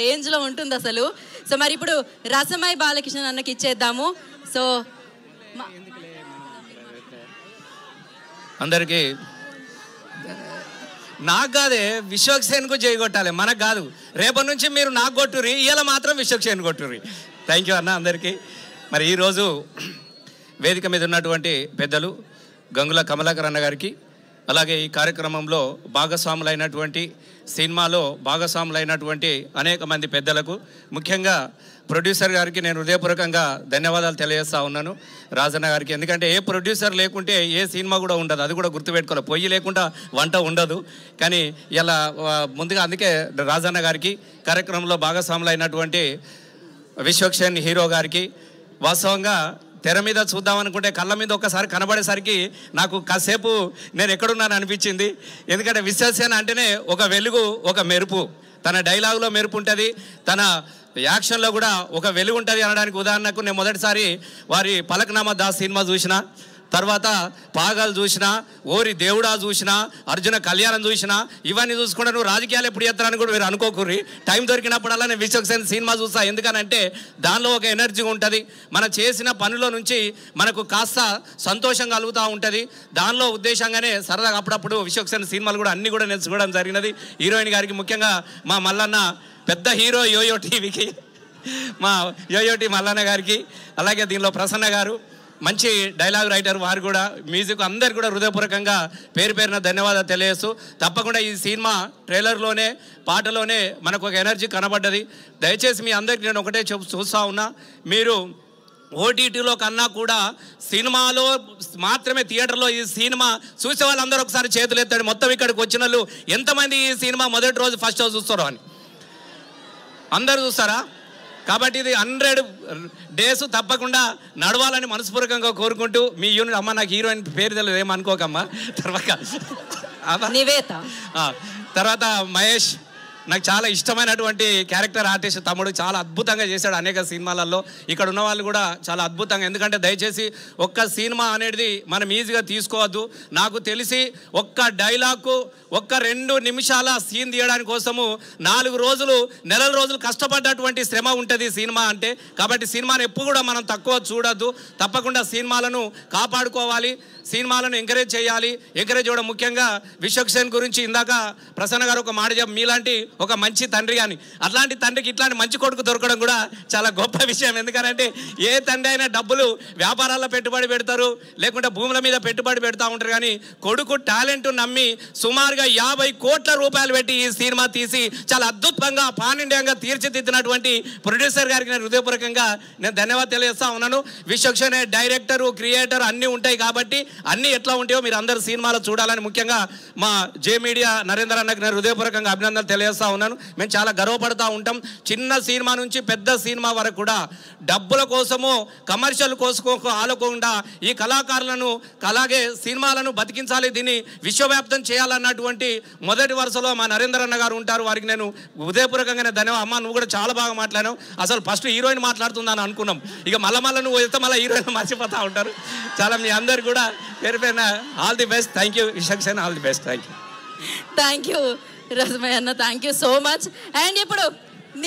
రేంజ్లో ఉంటుంది అసలు సో మరి ఇప్పుడు రసమై బాలకృష్ణ అన్నకి ఇచ్చేద్దాము సో అందరికీ నాకు కాదే విశ్వక్సేన్కు చేయగొట్టాలి మనకు కాదు రేపటి నుంచి మీరు నాకు కొట్టురి ఇవాళ మాత్రం విశ్వక్సేన్ కొట్టురి థ్యాంక్ యూ అన్న అందరికీ మరి ఈరోజు వేదిక మీద ఉన్నటువంటి పెద్దలు గంగుల కమలాకర్ అన్న గారికి అలాగే ఈ కార్యక్రమంలో భాగస్వాములైనటువంటి సినిమాలో భాగస్వాములైనటువంటి అనేక మంది పెద్దలకు ముఖ్యంగా ప్రొడ్యూసర్ గారికి నేను హృదయపూర్వకంగా ధన్యవాదాలు తెలియజేస్తా ఉన్నాను రాజన్న గారికి ఎందుకంటే ఏ ప్రొడ్యూసర్ లేకుంటే ఏ సినిమా కూడా ఉండదు అది కూడా గుర్తుపెట్టుకోవాలి పొయ్యి లేకుండా వంట ఉండదు కానీ ఇలా ముందుగా అందుకే రాజన్న గారికి కార్యక్రమంలో భాగస్వాములైనటువంటి విశ్వక్షేణ్ హీరో గారికి వాస్తవంగా తెర మీద చూద్దాం అనుకుంటే కళ్ళ మీద ఒకసారి కనబడేసరికి నాకు కాసేపు నేను ఎక్కడున్నాను అనిపించింది ఎందుకంటే విశ్వసేన అంటేనే ఒక వెలుగు ఒక మెరుపు తన డైలాగులో మెరుపు ఉంటుంది తన యాక్షన్లో కూడా ఒక వెలుగు ఉంటుంది అనడానికి ఉదాహరణకు నేను మొదటిసారి వారి పలక్నామా దాస్ సినిమా చూసిన తర్వాత పాగాలు చూసినా ఓరి దేవుడా చూసినా అర్జున కళ్యాణం చూసినా ఇవన్నీ చూసుకుంటే నువ్వు రాజకీయాలు ఎప్పుడు చేస్తారని కూడా మీరు అనుకోకూరి టైం దొరికినప్పుడల్లా నేను విశ్వసేన సినిమా చూస్తా ఎందుకనంటే దానిలో ఒక ఎనర్జీ ఉంటుంది మనం చేసిన పనిలో నుంచి మనకు కాస్త సంతోషం కలుగుతూ ఉంటుంది దానిలో ఉద్దేశంగానే సరదాగా అప్పుడప్పుడు విశ్వసేన సినిమాలు కూడా అన్నీ కూడా నేర్చుకోవడం జరిగినది హీరోయిన్ గారికి ముఖ్యంగా మా మల్లన్న పెద్ద హీరో యోయో టీవీకి మా యోయోటి మల్లన్న గారికి అలాగే దీనిలో ప్రసన్న గారు మంచి డైలాగ్ రైటర్ వారు కూడా మ్యూజిక్ అందరు కూడా హృదయపూర్వకంగా పేరు పేరున ధన్యవాదాలు తెలియజేస్తూ తప్పకుండా ఈ సినిమా ట్రైలర్లోనే పాటలోనే మనకు ఒక ఎనర్జీ కనబడ్డది దయచేసి మీ అందరికీ నేను ఒకటే చూస్తూ ఉన్నా మీరు ఓటీటీలో కన్నా కూడా సినిమాలో మాత్రమే థియేటర్లో ఈ సినిమా చూసే వాళ్ళందరూ ఒకసారి చేతులు ఎత్తాడు మొత్తం ఇక్కడికి వచ్చిన వాళ్ళు ఎంతమంది ఈ సినిమా మొదటి రోజు ఫస్ట్ రోజు చూస్తారో అని అందరు చూస్తారా కాబట్టి ఇది హండ్రెడ్ డేస్ తప్పకుండా నడవాలని మనస్పూర్వకంగా కోరుకుంటూ మీ యూనిట్ అమ్మ నాకు హీరోయిన్ పేరు తెలియదు ఏమనుకోకమ్మా తర్వాత తర్వాత మహేష్ నాకు చాలా ఇష్టమైనటువంటి క్యారెక్టర్ ఆర్టిస్ట్ తమ్ముడు చాలా అద్భుతంగా చేశాడు అనేక సినిమాలలో ఇక్కడ ఉన్న వాళ్ళు కూడా చాలా అద్భుతంగా ఎందుకంటే దయచేసి ఒక్క సినిమా అనేది మనం ఈజీగా తీసుకోవద్దు నాకు తెలిసి ఒక్క డైలాగ్ ఒక్క రెండు నిమిషాల సీన్ తీయడానికి కోసము నాలుగు రోజులు నెలల రోజులు కష్టపడ్డటువంటి శ్రమ ఉంటుంది సినిమా అంటే కాబట్టి సినిమాను ఎప్పుడు కూడా మనం తక్కువ చూడొద్దు తప్పకుండా సినిమాలను కాపాడుకోవాలి సినిమాలను ఎంకరేజ్ చేయాలి ఎంకరేజ్ చేయడం ముఖ్యంగా విశ్వక్సేన్ గురించి ఇందాక ప్రసన్న గారు ఒక మాట చెప్పి మీలాంటి ఒక మంచి తండ్రి కానీ అట్లాంటి తండ్రికి ఇట్లాంటి మంచి కొడుకు దొరకడం కూడా చాలా గొప్ప విషయం ఎందుకంటే ఏ తండ్రి అయినా డబ్బులు వ్యాపారాల్లో పెట్టుబడి పెడతారు లేకుంటే భూముల మీద పెట్టుబడి పెడతా ఉంటారు కానీ కొడుకు టాలెంట్ నమ్మి సుమారుగా యాభై కోట్ల రూపాయలు పెట్టి ఈ సినిమా తీసి చాలా అద్భుతంగా పానిండ్యంగా తీర్చిదిద్దినటువంటి ప్రొడ్యూసర్ గారికి నేను హృదయపూర్వకంగా నేను ధన్యవాదాలు తెలియజేస్తా ఉన్నాను విశ్వక్షణ డైరెక్టర్ క్రియేటర్ అన్నీ ఉంటాయి కాబట్టి అన్నీ ఎట్లా ఉంటాయో మీరు అందరు సినిమాలు చూడాలని ముఖ్యంగా మా జే మీడియా నరేంద్ర అన్నకు నేను హృదయపూర్వకంగా అభినందనలు తెలియజేస్తాను చేస్తూ ఉన్నాను మేము చాలా గర్వపడుతూ ఉంటాం చిన్న సినిమా నుంచి పెద్ద సినిమా వరకు కూడా డబ్బుల కోసము కమర్షియల్ కోసమో ఆలకుండా ఈ కళాకారులను అలాగే సినిమాలను బతికించాలి దీన్ని విశ్వవ్యాప్తం చేయాలన్నటువంటి మొదటి వరుసలో మా నరేంద్ర అన్న గారు ఉంటారు వారికి నేను హృదయపూర్వకంగానే ధన్యవాదం అమ్మ నువ్వు కూడా చాలా బాగా మాట్లాడావు అసలు ఫస్ట్ హీరోయిన్ మాట్లాడుతుందని అనుకున్నాం ఇక మళ్ళా నువ్వు వెళ్తే మళ్ళీ హీరోయిన్ మర్చిపోతూ ఉంటారు చాలా మీ అందరు కూడా పేరు all the best thank you Visakha Sen all the best thank you thank you thank you so much. And now,